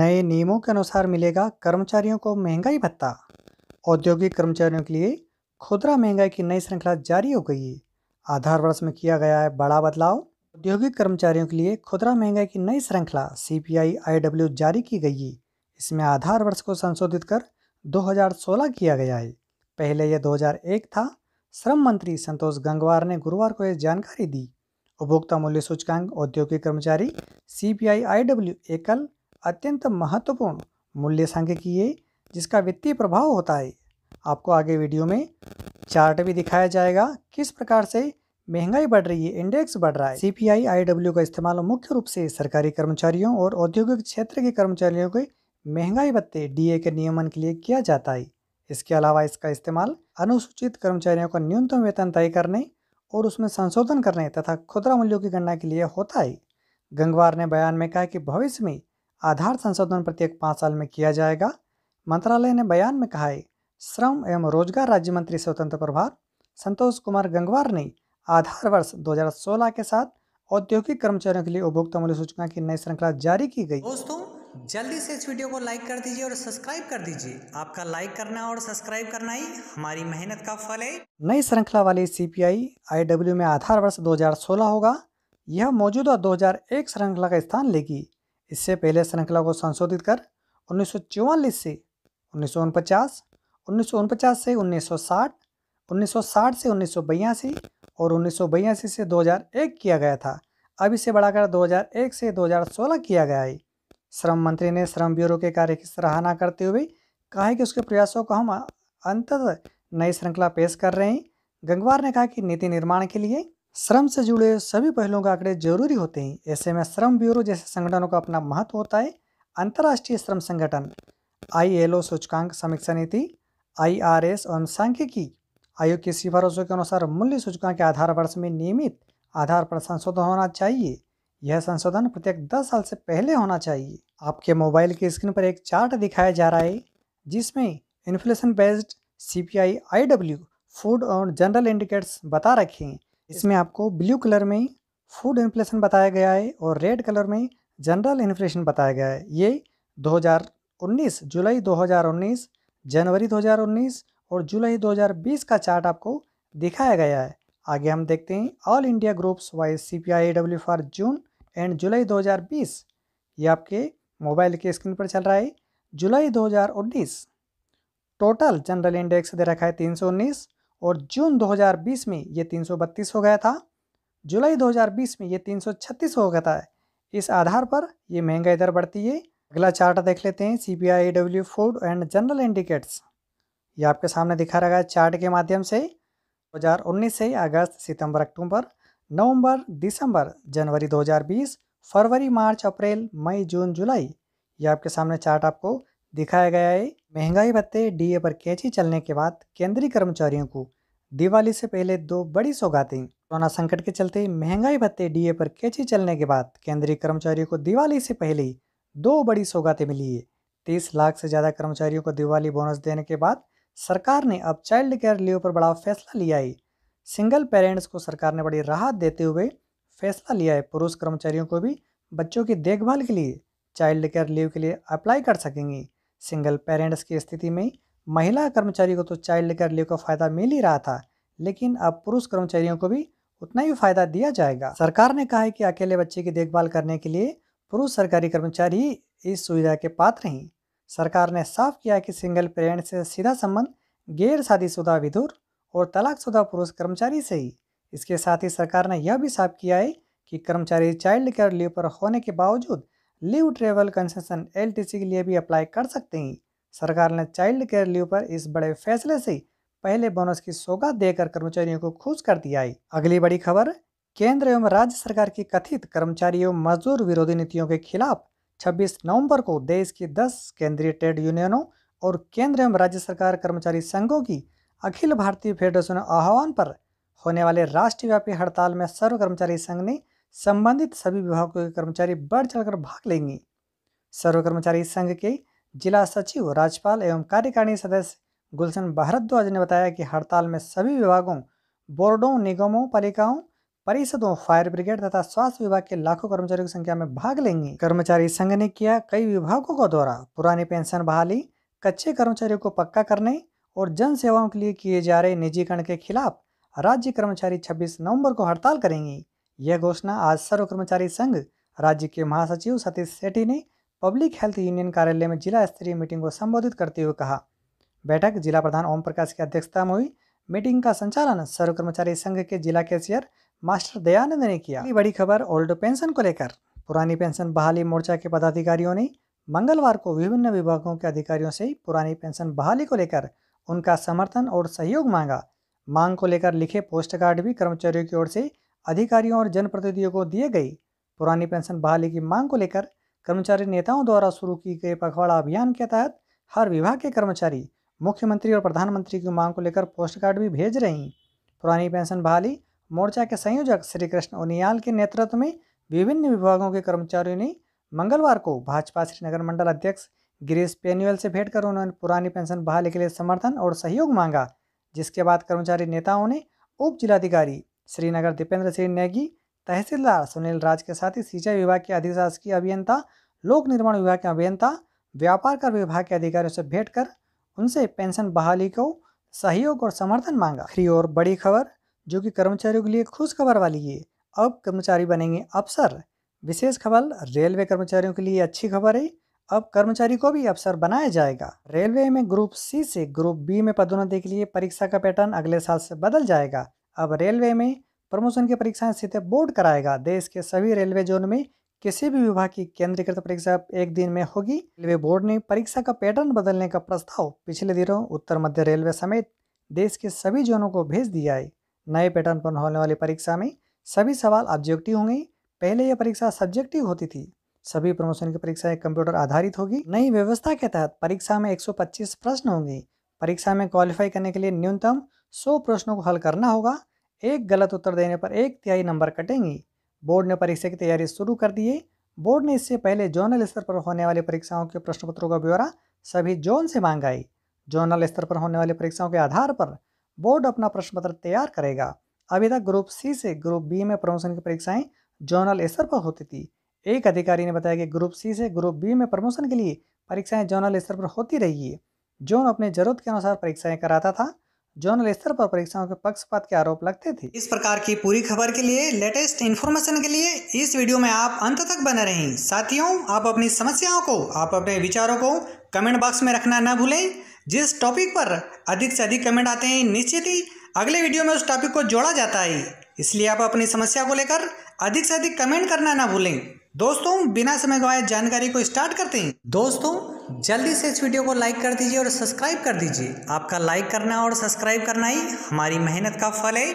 नए नियमों के अनुसार मिलेगा कर्मचारियों को महंगाई भत्ता औद्योगिक कर्मचारियों के लिए खुदरा महंगाई की नई श्रृंखला जारी हो गई है आधार वर्ष में किया गया है बड़ा बदलाव औद्योगिक कर्मचारियों के लिए खुदरा महंगाई की नई श्रृंखला सी पी आई डब्ल्यू जारी की गई है इसमें आधार वर्ष को संशोधित कर 2016 किया गया है पहले यह 2001 था श्रम मंत्री संतोष गंगवार ने गुरुवार को यह जानकारी दी उपभोक्ता मूल्य सूचकांक औद्योगिक कर्मचारी सी पी आई आई डब्ल्यू एकल अत्यंत महत्वपूर्ण मूल्य है जिसका वित्तीय प्रभाव होता है आपको आगे वीडियो में चार्ट भी दिखाया जाएगा किस प्रकार से महंगाई बढ़ रही है इंडेक्स बढ़ रहा है सी पी आई आई डब्ल्यू का इस्तेमाल मुख्य रूप से सरकारी कर्मचारियों और औद्योगिक क्षेत्र के कर्मचारियों के महंगाई भत्ते डीए के नियमन के लिए किया जाता है इसके अलावा इसका इस्तेमाल अनुसूचित कर्मचारियों का न्यूनतम वेतन तय करने और उसमें संशोधन करने तथा खुदरा मूल्यों की गणना के लिए होता है गंगवार ने बयान में कहा कि भविष्य में आधार संशोधन प्रत्येक पाँच साल में किया जाएगा मंत्रालय ने बयान में कहा है श्रम एवं रोजगार राज्य मंत्री स्वतंत्र प्रभार संतोष कुमार गंगवार ने आधार वर्ष 2016 के साथ औद्योगिक कर्मचारियों के लिए उपभोक्ता मूल्य सूचना की नई श्रृंखला जारी की गई दोस्तों जल्दी से इस वीडियो को लाइक कर दीजिए और सब्सक्राइब कर दीजिए आपका लाइक करना और सब्सक्राइब करना ही हमारी मेहनत का फल है नई श्रृंखला वाली सी पी आई आई डब्ल्यू में आधार वर्ष 2016 होगा यह मौजूदा 2001 श्रृंखला का स्थान लेगी इससे पहले श्रृंखला को संशोधित कर उन्नीस से उन्नीस सौ से उन्नीस 1960 से उन्नीस और उन्नीस से 2001 किया गया था अब इसे बढ़ाकर 2001 से 2016 किया गया है श्रम मंत्री ने श्रम ब्यूरो के कार्य की सराहना करते हुए कहा है कि उसके प्रयासों को हम अंत नई श्रृंखला पेश कर रहे हैं गंगवार ने कहा कि नीति निर्माण के लिए श्रम से जुड़े सभी पहलुओं के आंकड़े जरूरी होते हैं ऐसे में श्रम ब्यूरो जैसे संगठनों का अपना महत्व होता है अंतर्राष्ट्रीय श्रम संगठन आई ओ सूचकांक समीक्षा नीति आई आर एस एवं सांख्यिकी आयोग की सिफारिशों के अनुसार मूल्य सूचकांक के आधार वर्ष में नियमित आधार पर संशोधन होना चाहिए यह संशोधन प्रत्येक दस साल से पहले होना चाहिए आपके मोबाइल की स्क्रीन पर एक चार्ट दिखाया जा रहा है जिसमें inflation based C P I I W food और जनरल इंडिकेटर्स बता रखे हैं इसमें आपको ब्लू कलर में फूड इन्फ्लेशन बताया गया है और रेड कलर में जनरल इन्फ्लेशन बताया गया है ये 2019 जुलाई 2019 जनवरी 2019 और जुलाई 2020 का चार्ट आपको दिखाया गया है आगे हम देखते हैं all India groups wise C P I W for June and July 2020 ये आपके मोबाइल के स्क्रीन पर चल रहा है जुलाई 2019 टोटल जनरल इंडेक्स दे रखा है तीन और जून 2020 में ये 332 हो गया था जुलाई 2020 में ये 336 हो गया था इस आधार पर ये महंगाई दर बढ़ती है अगला चार्ट देख लेते हैं C P I W food and general indicates ये आपके सामने दिखा रहा है चार्ट के माध्यम से 2019 से अगस्त सितंबर अक्टूबर नवंबर दिसंबर जनवरी 2020 फरवरी मार्च अप्रैल मई जून जुलाई ये आपके सामने चार्ट आपको दिखाया गया है महंगाई भत्ते डीए पर कैची चलने के बाद केंद्रीय कर्मचारियों को दिवाली से पहले दो बड़ी सौगातें कोरोना संकट के चलते महंगाई भत्ते डीए पर कैची चलने के बाद केंद्रीय कर्मचारियों को दिवाली से पहले दो बड़ी सौगातें मिली है तीस लाख से ज़्यादा कर्मचारियों को दिवाली बोनस देने के बाद सरकार ने अब चाइल्ड केयर लीव पर बड़ा फैसला लिया है सिंगल पेरेंट्स को सरकार ने बड़ी राहत देते हुए फैसला लिया है पुरुष कर्मचारियों को भी बच्चों की देखभाल के लिए चाइल्ड केयर लीव के लिए अप्लाई कर सकेंगे सिंगल पेरेंट्स की स्थिति में महिला कर्मचारी को तो चाइल्ड लेकर लीव का फायदा मिल ही रहा था लेकिन अब पुरुष कर्मचारियों को भी उतना ही फायदा दिया जाएगा सरकार ने कहा है कि अकेले बच्चे की देखभाल करने के लिए पुरुष सरकारी कर्मचारी इस सुविधा के पात्र हैं सरकार ने साफ किया कि सिंगल पेरेंट से सीधा संबंध गैर शादीशुदा विधुर और तलाकशुदा पुरुष कर्मचारी से ही इसके साथ ही सरकार ने यह भी साफ किया है कि कर्मचारी चाइल्ड केयर लीव पर होने के बावजूद लीव ट्रेवल कंसेशन एल के लिए भी अप्लाई कर सकते हैं सरकार ने चाइल्ड केयर लीव पर इस बड़े फैसले से पहले बोनस की सौगात देकर कर्मचारियों को खुश कर दिया है अगली बड़ी खबर केंद्र एवं राज्य सरकार की कथित कर्मचारी एवं मजदूर विरोधी नीतियों के खिलाफ 26 नवंबर को देश की 10 केंद्रीय ट्रेड यूनियनों और केंद्र एवं राज्य सरकार कर्मचारी संघों की अखिल भारतीय फेडरेशन आह्वान पर होने वाले राष्ट्रव्यापी हड़ताल में सर्व कर्मचारी संघ ने संबंधित सभी विभागों के कर्मचारी बढ़ चढ़कर भाग लेंगे सर्व कर्मचारी संघ के जिला सचिव राज्यपाल एवं कार्यकारिणी सदस्य गुलशन भारद्वाज ने बताया कि हड़ताल में सभी विभागों बोर्डों निगमों पालिकाओं परिषदों फायर ब्रिगेड तथा स्वास्थ्य विभाग के लाखों कर्मचारियों की संख्या में भाग लेंगे कर्मचारी संघ ने किया कई विभागों का दौरा पुरानी पेंशन बहाली कच्चे कर्मचारियों को पक्का करने और जन सेवाओं के लिए किए जा रहे निजीकरण के खिलाफ राज्य कर्मचारी 26 नवंबर को हड़ताल करेंगे यह घोषणा आज सर्व कर्मचारी संघ राज्य के महासचिव सतीश सेठी ने पब्लिक हेल्थ यूनियन कार्यालय में जिला स्तरीय मीटिंग को संबोधित करते हुए कहा बैठक जिला प्रधान ओम प्रकाश की अध्यक्षता में हुई मीटिंग का संचालन सर्व कर्मचारी संघ के जिला कैशियर मास्टर दयानंद ने किया बड़ी खबर ओल्ड पेंशन को लेकर पुरानी पेंशन बहाली मोर्चा के पदाधिकारियों ने मंगलवार को विभिन्न विभागों के अधिकारियों से पुरानी पेंशन बहाली को लेकर उनका समर्थन और सहयोग मांगा मांग को लेकर लिखे पोस्ट कार्ड भी कर्मचारियों की ओर से अधिकारियों और जनप्रतिनिधियों को दिए गई पुरानी पेंशन बहाली की मांग को लेकर कर्मचारी नेताओं द्वारा शुरू की गई पखवाड़ा अभियान के तहत हर विभाग के कर्मचारी मुख्यमंत्री और प्रधानमंत्री की मांग को लेकर पोस्ट कार्ड भी भेज रही पुरानी पेंशन बहाली मोर्चा के संयोजक श्री कृष्ण उनियाल के नेतृत्व में विभिन्न विभागों के कर्मचारियों ने मंगलवार को भाजपा श्रीनगर मंडल अध्यक्ष गिरीश पेनुअल से भेंट कर उन्होंने पुरानी पेंशन बहाली के लिए समर्थन और सहयोग मांगा जिसके बाद कर्मचारी नेताओं ने उप जिलाधिकारी श्रीनगर दीपेंद्र सिंह नेगी तहसीलदार सुनील राज के साथ ही सिंचाई विभाग के अधिशासकीय अभियंता लोक निर्माण विभाग के अभियंता व्यापार कर विभाग के अधिकारियों से भेंट कर उनसे पेंशन बहाली को सहयोग और समर्थन मांगा खरी और बड़ी खबर जो कि कर्मचारियों के लिए खुशखबर वाली है अब कर्मचारी बनेंगे अफसर विशेष खबर रेलवे कर्मचारियों के लिए अच्छी खबर है अब कर्मचारी को भी अफसर बनाया जाएगा रेलवे में ग्रुप सी से ग्रुप बी में पदोन्नति के लिए परीक्षा का पैटर्न अगले साल से बदल जाएगा अब रेलवे में प्रमोशन की परीक्षाएं सीधे बोर्ड कराएगा देश के सभी रेलवे जोन में किसी भी विभाग की केंद्रीकृत परीक्षा एक दिन में होगी रेलवे बोर्ड ने परीक्षा का पैटर्न बदलने का प्रस्ताव पिछले दिनों उत्तर मध्य रेलवे समेत देश के सभी जोनों को भेज दिया है नए पैटर्न पर होने वाली परीक्षा में सभी सवाल ऑब्जेक्टिव होंगे पहले यह परीक्षा सब्जेक्टिव होती थी सभी प्रमोशन की परीक्षाएं कंप्यूटर आधारित होगी नई व्यवस्था के तहत परीक्षा में 125 प्रश्न होंगे परीक्षा में क्वालिफाई करने के लिए न्यूनतम सौ प्रश्नों को हल करना होगा एक गलत उत्तर देने पर एक तिहाई नंबर कटेंगे बोर्ड ने परीक्षा की तैयारी शुरू कर दी है बोर्ड ने इससे पहले जोनल स्तर पर होने वाली परीक्षाओं के प्रश्न पत्रों का ब्यौरा सभी जोन से मांगा है जोनल स्तर पर होने वाली परीक्षाओं के आधार पर बोर्ड अपना प्रश्न पत्र तैयार करेगा अभी तक ग्रुप सी से ग्रुप बी में प्रमोशन की परीक्षाएं जोनल स्तर पर होती थी एक अधिकारी ने बताया कि ग्रुप सी से ग्रुप बी में प्रमोशन के लिए परीक्षाएं जोनल स्तर पर होती रही है जोन अपने जरूरत के अनुसार परीक्षाएं कराता था जोनल स्तर पर परीक्षाओं के पक्षपात के आरोप लगते थे इस प्रकार की पूरी खबर के लिए लेटेस्ट इन्फॉर्मेशन के लिए इस वीडियो में आप अंत तक बने रहें साथियों आप अपनी समस्याओं को आप अपने विचारों को कमेंट बॉक्स में रखना न भूलें जिस टॉपिक पर अधिक से अधिक कमेंट आते हैं निश्चित ही अगले वीडियो में उस टॉपिक को जोड़ा जाता है इसलिए आप अपनी समस्या को लेकर अधिक से अधिक कमेंट करना ना भूलें दोस्तों बिना समय गवाए जानकारी को स्टार्ट करते हैं दोस्तों जल्दी से इस वीडियो को लाइक कर दीजिए और सब्सक्राइब कर दीजिए आपका लाइक करना और सब्सक्राइब करना ही हमारी मेहनत का फल है